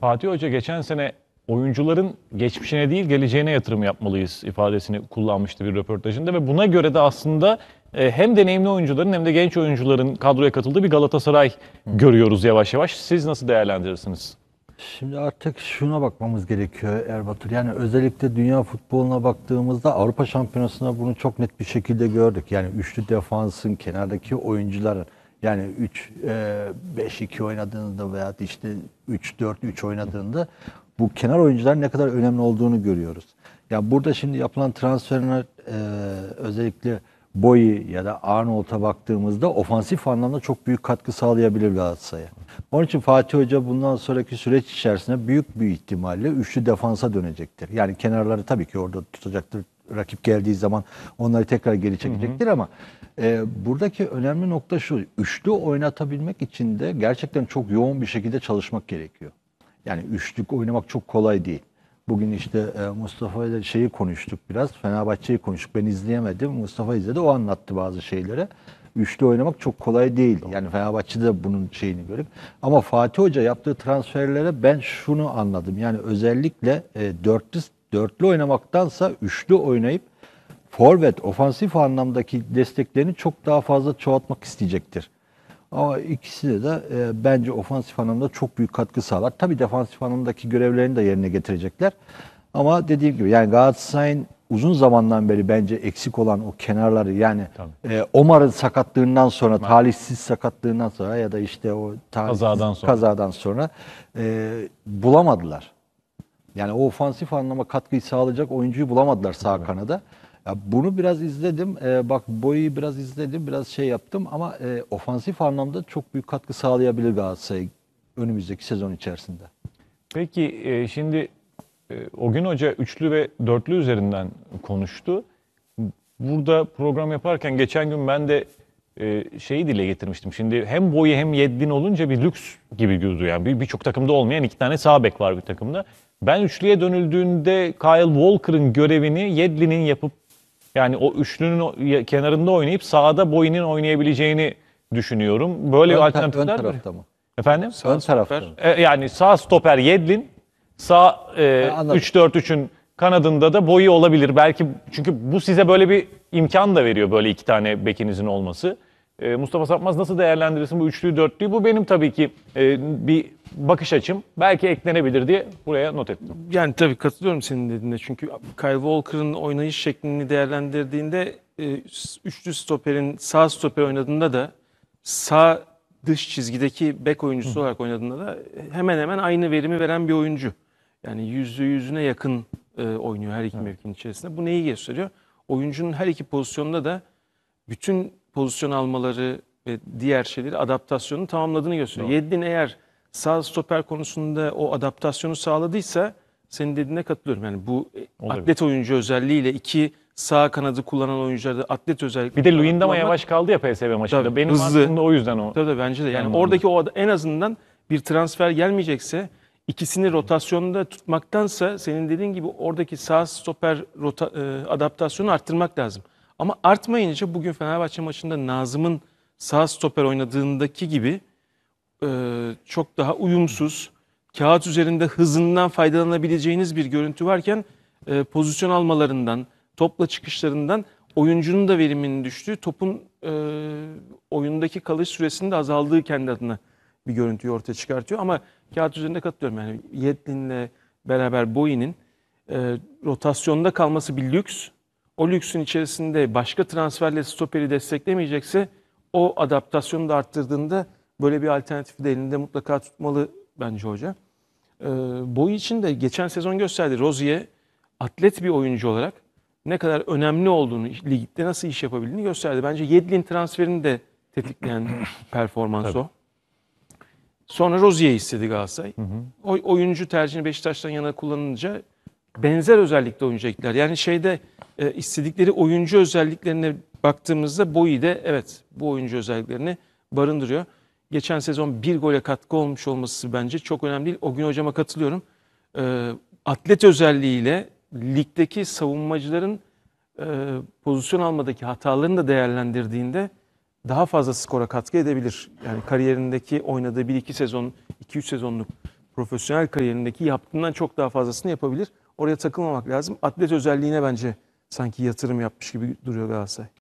Fatih Hoca geçen sene oyuncuların geçmişine değil geleceğine yatırım yapmalıyız ifadesini kullanmıştı bir röportajında ve buna göre de aslında e, hem deneyimli oyuncuların hem de genç oyuncuların kadroya katıldığı bir Galatasaray görüyoruz yavaş yavaş. Siz nasıl değerlendirirsiniz? Şimdi artık şuna bakmamız gerekiyor Erbatur. Yani özellikle dünya futboluna baktığımızda Avrupa Şampiyonası'nda bunu çok net bir şekilde gördük. Yani üçlü defansın kenardaki oyuncuların yani 3-5-2 e, oynadığında veya işte 3-4-3 oynadığında bu kenar oyuncular ne kadar önemli olduğunu görüyoruz. Ya yani burada şimdi yapılan transferler e, özellikle Boyi ya da Arnold'a baktığımızda ofansif anlamda çok büyük katkı sağlayabilir Galatasaray'a. Onun için Fatih Hoca bundan sonraki süreç içerisinde büyük bir ihtimalle üçlü defansa dönecektir. Yani kenarları tabii ki orada tutacaktır rakip geldiği zaman onları tekrar geri çekecektir hı hı. ama e, buradaki önemli nokta şu. Üçlü oynatabilmek için de gerçekten çok yoğun bir şekilde çalışmak gerekiyor. Yani üçlük oynamak çok kolay değil. Bugün işte e, Mustafa ile şeyi konuştuk biraz. Fenerbahçe'yi konuştuk. Ben izleyemedim. Mustafa izledi. O anlattı bazı şeyleri. Üçlü oynamak çok kolay değil. Yani Fenerbahçe'de bunun şeyini görüp. Ama Fatih Hoca yaptığı transferlere ben şunu anladım. Yani özellikle e, dörtlü dörtlü oynamaktansa üçlü oynayıp forvet ofansif anlamdaki desteklerini çok daha fazla çoğaltmak isteyecektir. Ama ikisi de e, bence ofansif anlamda çok büyük katkı sağlar. Tabii defansif anlamdaki görevlerini de yerine getirecekler. Ama dediğim gibi yani Galatasaray'ın uzun zamandan beri bence eksik olan o kenarları yani e, Omar'ın sakatlığından sonra ben... talihsiz sakatlığından sonra ya da işte o talihsiz, kazadan sonra, kazadan sonra e, bulamadılar. Yani o ofansif anlama katkıyı sağlayacak oyuncuyu bulamadılar sağ evet. kanada. Ya bunu biraz izledim. Ee, bak boyu biraz izledim. Biraz şey yaptım ama e, ofansif anlamda çok büyük katkı sağlayabilir Galatasaray önümüzdeki sezon içerisinde. Peki e, şimdi e, o gün hoca üçlü ve dörtlü üzerinden konuştu. Burada program yaparken geçen gün ben de e, şeyi dile getirmiştim. Şimdi hem boyu hem Yeddin olunca bir lüks gibi gözü yani birçok takımda olmayan iki tane sağ bek var bir takımda. Ben üçlüye dönüldüğünde Kyle Walker'ın görevini Yedlin'in yapıp yani o üçlünün kenarında oynayıp sağda Boy'nin oynayabileceğini düşünüyorum. Böyle ön, alternatifler ön tarafta mi? mı? Efendim? Sağ ön tarafta. E, yani sağ stoper Yedlin, sağ e, 3-4-3'ün kanadında da boyu olabilir. Belki çünkü bu size böyle bir imkan da veriyor böyle iki tane bekinizin olması. Ee, Mustafa Sapmaz nasıl değerlendirirsin bu üçlüyü dörtlüyü? Bu benim tabii ki e, bir bakış açım. Belki eklenebilir diye buraya not ettim. Yani tabii katılıyorum senin dediğine. Çünkü Kyle Walker'ın oynayış şeklini değerlendirdiğinde e, üçlü stoperin sağ stoper oynadığında da sağ dış çizgideki bek oyuncusu olarak oynadığında da hemen hemen aynı verimi veren bir oyuncu. Yani yüzde yüzüne yakın e, oynuyor her iki evet. mevkinin içerisinde. Bu neyi gösteriyor? Oyuncunun her iki pozisyonda da bütün pozisyon almaları ve diğer şeyleri adaptasyonunu tamamladığını gösteriyor. Yedlin eğer sağ stoper konusunda o adaptasyonu sağladıysa senin dediğine katılıyorum. Yani bu e, Olabilir. atlet oyuncu özelliğiyle iki sağ kanadı kullanan oyuncularda atlet özellikle. Bir de Luyendama yavaş kaldı ya PSV maçında. Tabii, Benim hızlı. aklımda o yüzden o. Tabii, tabii bence de. Yani, yani oradaki o en azından bir transfer gelmeyecekse İkisini rotasyonda tutmaktansa senin dediğin gibi oradaki sağ stoper rota, e, adaptasyonu arttırmak lazım. Ama artmayınca bugün Fenerbahçe maçında Nazım'ın sağ stoper oynadığındaki gibi e, çok daha uyumsuz, kağıt üzerinde hızından faydalanabileceğiniz bir görüntü varken e, pozisyon almalarından, topla çıkışlarından oyuncunun da veriminin düştüğü, topun e, oyundaki kalış süresinin de azaldığı kendi adına bir görüntüyü ortaya çıkartıyor. Ama kağıt üzerinde katılıyorum. Yani Yedlin'le beraber Boyin'in e, rotasyonda kalması bir lüks. O lüksün içerisinde başka transferle stoperi desteklemeyecekse o adaptasyonu da arttırdığında böyle bir alternatifi de elinde mutlaka tutmalı bence hoca. E, boyu için de geçen sezon gösterdi. Rozier atlet bir oyuncu olarak ne kadar önemli olduğunu, ligde nasıl iş yapabildiğini gösterdi. Bence Yedlin transferini de tetikleyen performans Tabii. o. Sonra Rozier istedi Galatasaray. Hı hı. O, oyuncu tercihini Beşiktaş'tan yana kullanınca benzer özellikle oyuncu eklediler. Yani şeyde e, istedikleri oyuncu özelliklerine baktığımızda Boyi de evet bu oyuncu özelliklerini barındırıyor. Geçen sezon bir gole katkı olmuş olması bence çok önemli değil. O gün hocama katılıyorum. E, atlet özelliğiyle ligdeki savunmacıların e, pozisyon almadaki hatalarını da değerlendirdiğinde daha fazla skora katkı edebilir. Yani kariyerindeki oynadığı 1-2 sezon, 2-3 sezonluk profesyonel kariyerindeki yaptığından çok daha fazlasını yapabilir. Oraya takılmamak lazım. Atlet özelliğine bence sanki yatırım yapmış gibi duruyor Galatasaray.